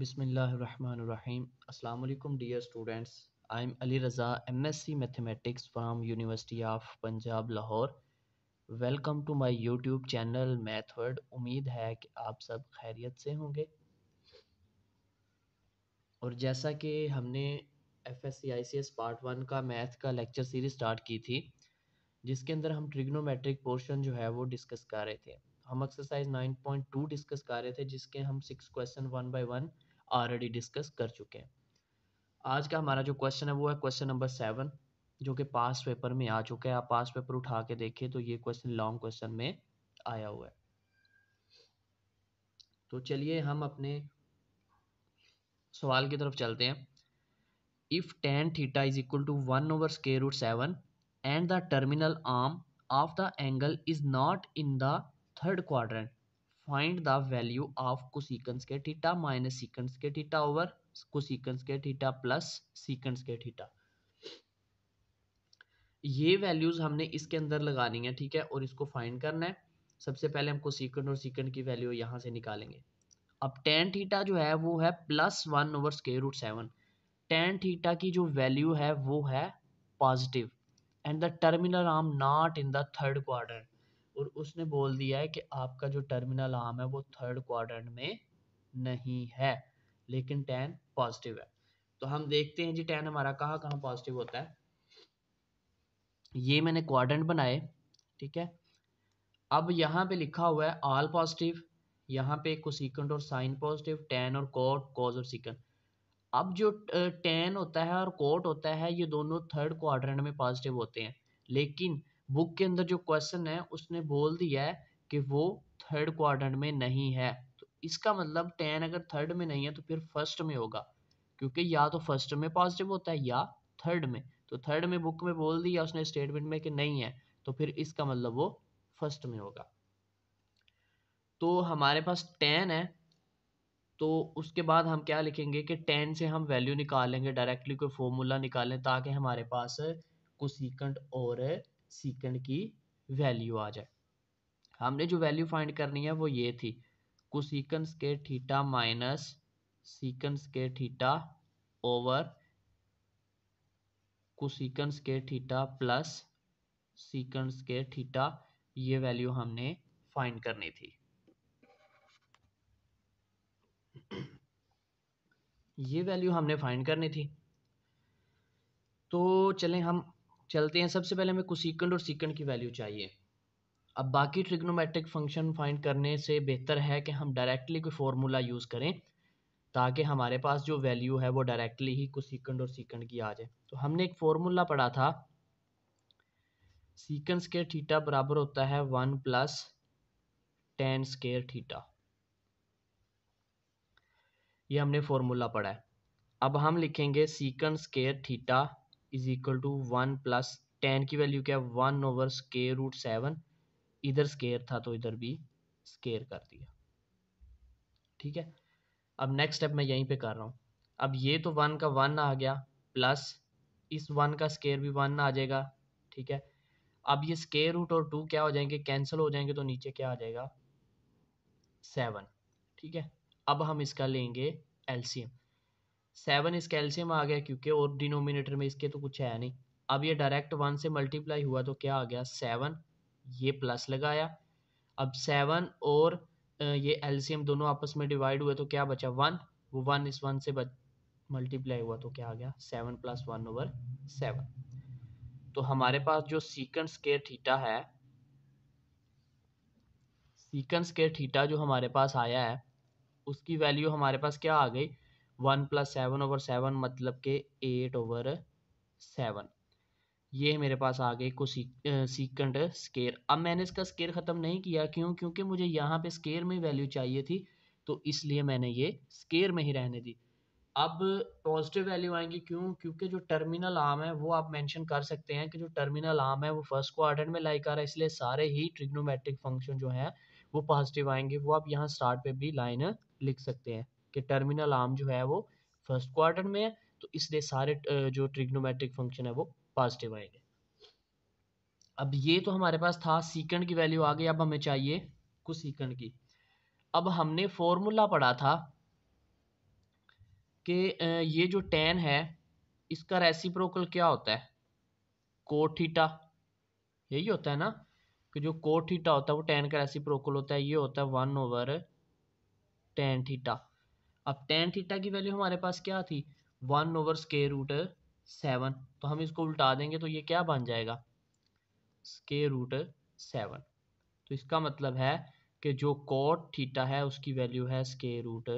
बिसमीम अल्लाम dear students I am Ali Raza M S C mathematics from university of Punjab Lahore welcome to my YouTube channel math world उम्मीद है कि आप सब खैरियत से होंगे और जैसा कि हमने F S C I C S part one का मैथ का लेक्चर सीरीज स्टार्ट की थी जिसके अंदर हम ट्रिग्नोमेट्रिक पोर्शन जो है वो डिस्कस कर रहे थे हम exercise nine point two discuss कर रहे थे जिसके हम six question one by one already discuss कर चुके हैं आज का हमारा जो क्वेश्चन है वो है क्वेश्चन नंबर सेवन जो कि पास पेपर में आ चुका है आप पास पेपर उठा के देखिए तो ये क्वेश्चन लॉन्ग क्वेश्चन में आया हुआ है तो चलिए हम अपने सवाल की तरफ चलते हैं if tan theta is equal to one over square root seven and the terminal arm of the angle is not in the third quadrant find the value of cosecant के थीटा माइनस सीकन्स के theta over कोसिकन्स के theta plus सीकन्स के theta ये values हमने इसके अंदर लगानी है ठीक है और इसको फाइंड करना है सबसे पहले हमको सीकंड और सीकंड की वैल्यू यहां से निकालेंगे अब टेन थीटा जो है वो है plus one over square root seven tan theta की जो वैल्यू है वो है positive and the terminal arm not in the third quarter और उसने बोल दिया है कि आपका जो टर्मिनल आर्म है वो थर्ड क्वाड्रेंट में नहीं है लेकिन टेन पॉजिटिव है तो हम देखते हैं जी टेन हमारा कहाँ कहाँ पॉजिटिव होता है ये मैंने क्वाड्रेंट बनाए ठीक है अब यहाँ पे लिखा हुआ है ऑल पॉजिटिव यहाँ पे कोसिकंड और साइन पॉजिटिव टेन और कोट कॉज और सिकंड अब जो टेन होता है और कोट होता है ये दोनों थर्ड क्वाड्रेंट में पॉजिटिव होते हैं लेकिन बुक के अंदर जो क्वेश्चन है उसने बोल दिया है कि वो थर्ड क्वाड्रेंट में नहीं है तो इसका मतलब टेन अगर थर्ड में नहीं है तो फिर फर्स्ट में होगा क्योंकि या तो फर्स्ट में पॉजिटिव होता है या थर्ड में तो थर्ड में बुक में बोल दिया उसने स्टेटमेंट में कि नहीं है तो फिर इसका मतलब वो फर्स्ट में होगा तो हमारे पास टेन है तो उसके बाद हम क्या लिखेंगे कि टेन से हम वैल्यू निकालेंगे डायरेक्टली कोई फॉर्मूला निकालें ताकि हमारे पास कोसिकंट और सीकंड की वैल्यू आ जाए हमने जो वैल्यू फाइंड करनी है वो ये थी कुसिकन्स के थीटा माइनस सीकन्स के थीटा ओवर कुसिकन्स के थीटा प्लस सीकन्स के थीटा ये वैल्यू हमने फाइंड करनी थी ये वैल्यू हमने फाइंड करनी थी तो चलें हम चलते हैं सबसे पहले हमें कुसिकंड और सिकंड की वैल्यू चाहिए अब बाकी ट्रिग्नोमेट्रिक फंक्शन फाइंड करने से बेहतर है कि हम डायरेक्टली कोई फार्मूला यूज़ करें ताकि हमारे पास जो वैल्यू है वो डायरेक्टली ही कोसिकंड और सिकंड की आ जाए तो हमने एक फार्मूला पढ़ा था सीकन स्केयर थीटा बराबर होता है one plus tan square theta ये हमने फॉर्मूला पढ़ा है अब हम लिखेंगे secant square theta is equal to one plus tan की वैल्यू क्या one over square root seven इधर स्केयर था तो इधर भी स्केयर कर दिया ठीक है अब नेक्स्ट स्टेप मैं यहीं पे कर रहा हूँ अब ये तो वन का वन आ गया प्लस इस वन का स्केयर भी वन आ जाएगा ठीक है अब ये स्केयर रूट और टू क्या हो जाएंगे कैंसिल हो जाएंगे तो नीचे क्या आ जाएगा सेवन ठीक है अब हम इसका लेंगे एलसीएम सेवन इस कैल्शियम आ गया क्योंकि और डिनोमिनेटर में इसके तो कुछ है नहीं अब ये डायरेक्ट वन से मल्टीप्लाई हुआ तो क्या आ गया सेवन ये प्लस लगाया अब सेवन और ये एल्शियम दोनों आपस में डिवाइड हुए तो क्या बचा वन वो वन इस वन से मल्टीप्लाई हुआ तो क्या आ गया seven plus one over seven तो हमारे पास जो सीकंड स्केयर थीटा है सीकंड स्केयर थीटा जो हमारे पास आया है उसकी वैल्यू हमारे पास क्या आ गई one plus seven over seven मतलब के एट ओवर सेवन ये मेरे पास आ गए कुछ सीकेंड स्केयर अब मैंने इसका स्केयर ख़त्म नहीं किया क्यों क्योंकि मुझे यहाँ पे स्केयर में वैल्यू चाहिए थी तो इसलिए मैंने ये स्केयर में ही रहने दी अब पॉजिटिव वैल्यू आएंगी क्यों क्योंकि जो टर्मिनल आम है वो आप मेंशन कर सकते हैं कि जो टर्मिनल आम है वो फर्स्ट क्वार्टर में लाइक आ रहा है इसलिए सारे ही ट्रिग्नोमेट्रिक फंक्शन जो है वो पॉजिटिव आएंगे वो आप यहाँ स्टार्ट पे भी लाइन लिख सकते हैं कि टर्मिनल आर्म जो है वो फर्स्ट क्वार्टर में है तो इसलिए सारे जो ट्रिग्नोमेट्रिक फंक्शन है वो पॉजिटिव आएंगे अब ये तो हमारे पास था सीकंड की वैल्यू आ गई अब हमें चाहिए कुछ सीकंड की अब हमने फॉर्मूला पढ़ा था कि ये जो टेन है इसका रेसिप्रोकल क्या होता है कोठीटा यही होता है ना कि जो कोठीटा होता है वो टेन का रेसिप्रोकल होता है ये होता है वन ओवर टेन थीटा अब टेन थीटा की वैल्यू हमारे पास क्या थी one over square root seven तो हम इसको उल्टा देंगे तो ये क्या बन जाएगा स्के रूट सेवन तो इसका मतलब है कि जो कोट थीटा है उसकी वैल्यू है स्के रूट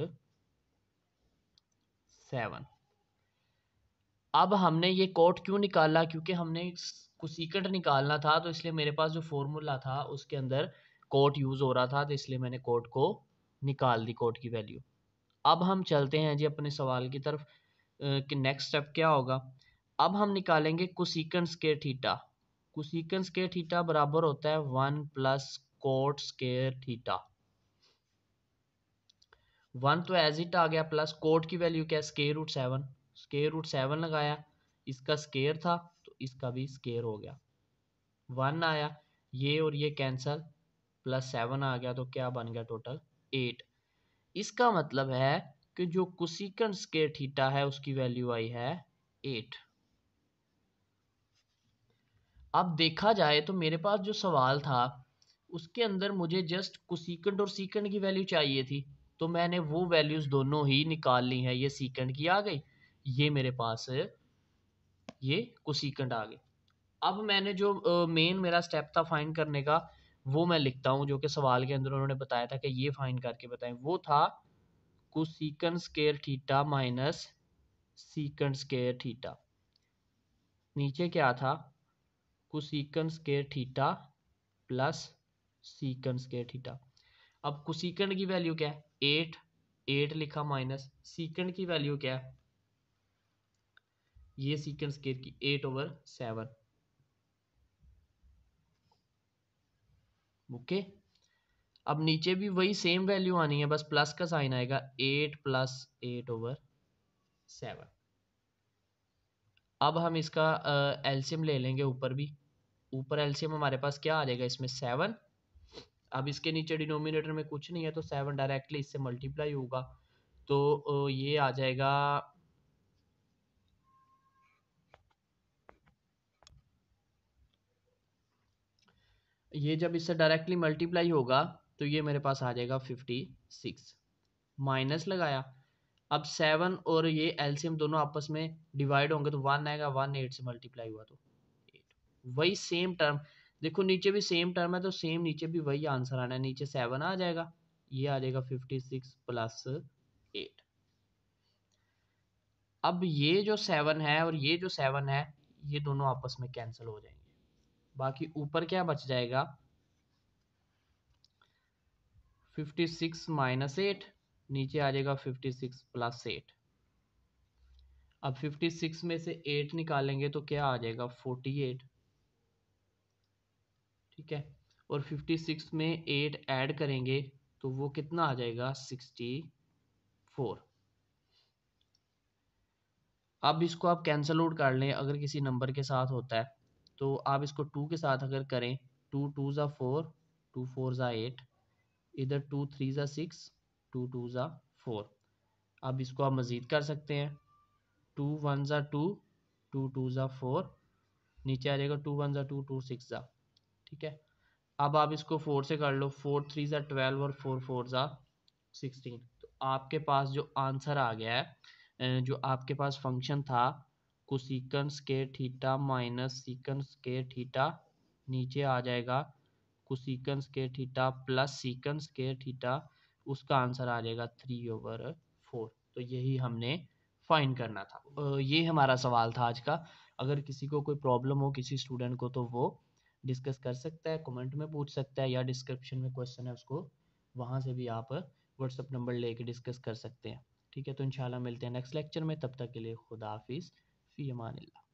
सेवन अब हमने ये कोट क्यों निकाला क्योंकि हमने कुसीकट निकालना था तो इसलिए मेरे पास जो फॉर्मूला था उसके अंदर कोट यूज़ हो रहा था तो इसलिए मैंने कोट को निकाल दी कोट की वैल्यू अब हम चलते हैं जी अपने सवाल की तरफ कि नेक्स्ट स्टेप क्या होगा अब हम निकालेंगे cosecant square theta cosecant square theta बराबर होता है one plus cot square theta one तो एज इट आ गया प्लस कोट की वैल्यू क्या है square root seven square root seven लगाया इसका स्केयर था तो इसका भी स्केयर हो गया वन आया ये और ये कैंसल प्लस सेवन आ गया तो क्या बन गया टोटल एट इसका मतलब है कि जो कुसिकन स्केयर थीटा है उसकी वैल्यू आई है एट अब देखा जाए तो मेरे पास जो सवाल था उसके अंदर मुझे जस्ट कुसिकंड और सीकंड की वैल्यू चाहिए थी तो मैंने वो वैल्यूज दोनों ही निकाल ली है ये सीकंड की आ गई ये मेरे पास ये कुसिकंड आ गई अब मैंने जो मेन मेरा स्टेप था फाइंड करने का वो मैं लिखता हूँ जो कि सवाल के अंदर उन्होंने बताया था कि ये फाइंड करके बताएं वो था कुन square theta minus secant square theta नीचे क्या था कुन square theta plus secant square theta अब कुसिकंड की वैल्यू क्या है एट एट लिखा माइनस सीकंड की वैल्यू क्या है ये सीकंड स्केयर की एट ओवर सेवन ओके अब नीचे भी वही सेम वैल्यू आनी है बस प्लस का साइन आएगा eight plus eight over seven अब हम इसका एल्सियम ले लेंगे ऊपर भी ऊपर एल्सियम हमारे पास क्या आ जाएगा इसमें सेवन अब इसके नीचे डिनोमिनेटर में कुछ नहीं है तो सेवन डायरेक्टली इससे मल्टीप्लाई होगा तो ये आ जाएगा ये जब इससे डायरेक्टली मल्टीप्लाई होगा तो ये मेरे पास आ जाएगा फिफ्टी सिक्स माइनस लगाया अब सेवन और ये एलसीएम दोनों आपस में डिवाइड होंगे तो वन आएगा वन एट से मल्टीप्लाई हुआ तो एट वही सेम टर्म देखो नीचे भी सेम टर्म है तो सेम नीचे भी वही आंसर आना है नीचे सेवन आ जाएगा ये आ जाएगा फिफ्टी सिक्स प्लस एट अब ये जो सेवन है और ये जो सेवन है ये दोनों आपस में कैंसिल हो जाएंगे बाकी ऊपर क्या बच जाएगा फिफ्टी सिक्स माइनस एट नीचे आ जाएगा फिफ्टी सिक्स प्लस एट अब फिफ्टी सिक्स में से एट निकालेंगे तो क्या आ जाएगा फोर्टी एट ठीक है और फिफ्टी सिक्स में एट ऐड करेंगे तो वो कितना आ जाएगा सिक्सटी फोर अब इसको आप कैंसल आउट कर लें अगर किसी नंबर के साथ होता है तो आप इसको टू के साथ अगर करें टू टू ज़ा फोर टू फोर ज़ा एट इधर टू थ्री ज़ा सिक्स टू टू ज़ा फोर अब इसको आप मज़ीद कर सकते हैं टू वन ज़ा टू टू टू ज़ा फोर नीचे आ जाएगा टू वन ज़ा टू टू सिक्स ज़ा ठीक है अब आप इसको फोर से कर लो फोर थ्री ज़ा ट्वेल्व और फोर फोर ज़ा सिक्सटीन तो आपके पास जो आंसर आ गया है जो आपके पास फंक्शन था कोसिकन्स के ठीटा माइनस सीकन्स के ठीटा नीचे आ जाएगा कोसिकन्स के ठीटा प्लस सीकन्स के ठीटा उसका आंसर आ जाएगा थ्री ओवर फोर तो यही हमने फाइन करना था ये हमारा सवाल था आज का अगर किसी को कोई प्रॉब्लम हो किसी स्टूडेंट को तो वो डिस्कस कर सकता है कमेंट में पूछ सकता है या डिस्क्रिप्शन में क्वेश्चन है उसको वहाँ से भी आप व्हाट्सअप नंबर लेके डिस्कस कर सकते हैं ठीक है तो इंशाल्लाह मिलते हैं नेक्स्ट लेक्चर में तब तक के लिए खुदा हाफिज़ في أمان الله